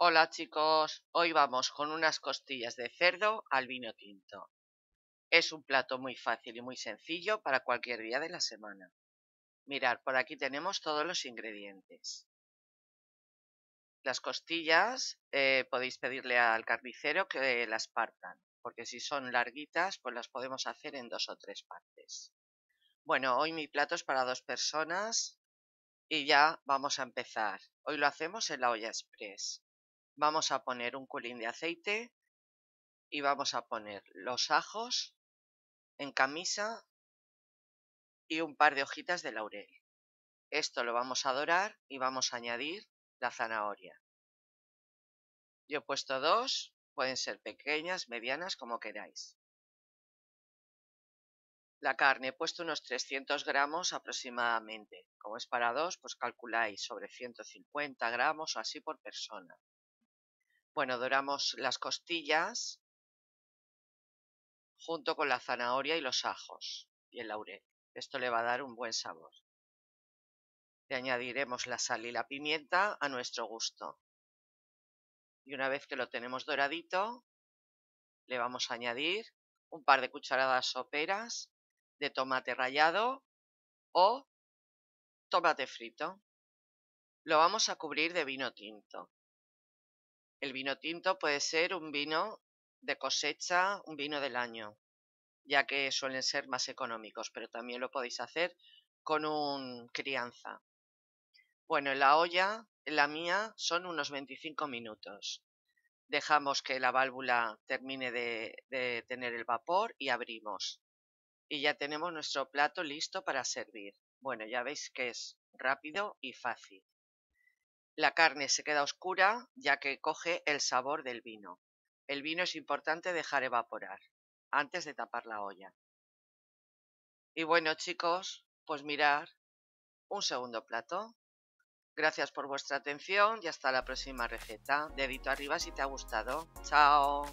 Hola chicos, hoy vamos con unas costillas de cerdo al vino tinto. Es un plato muy fácil y muy sencillo para cualquier día de la semana. Mirad, por aquí tenemos todos los ingredientes. Las costillas eh, podéis pedirle al carnicero que las partan, porque si son larguitas pues las podemos hacer en dos o tres partes. Bueno, hoy mi plato es para dos personas y ya vamos a empezar. Hoy lo hacemos en la olla express. Vamos a poner un culín de aceite y vamos a poner los ajos en camisa y un par de hojitas de laurel. Esto lo vamos a dorar y vamos a añadir la zanahoria. Yo he puesto dos, pueden ser pequeñas, medianas, como queráis. La carne he puesto unos 300 gramos aproximadamente. Como es para dos, pues calculáis sobre 150 gramos o así por persona. Bueno, doramos las costillas junto con la zanahoria y los ajos y el laurel. Esto le va a dar un buen sabor. Le añadiremos la sal y la pimienta a nuestro gusto. Y una vez que lo tenemos doradito, le vamos a añadir un par de cucharadas soperas de tomate rallado o tomate frito. Lo vamos a cubrir de vino tinto. El vino tinto puede ser un vino de cosecha, un vino del año, ya que suelen ser más económicos, pero también lo podéis hacer con un crianza. Bueno, en la olla, en la mía, son unos 25 minutos. Dejamos que la válvula termine de, de tener el vapor y abrimos. Y ya tenemos nuestro plato listo para servir. Bueno, ya veis que es rápido y fácil. La carne se queda oscura ya que coge el sabor del vino. El vino es importante dejar evaporar antes de tapar la olla. Y bueno chicos, pues mirar un segundo plato. Gracias por vuestra atención y hasta la próxima receta. Dedito arriba si te ha gustado. Chao.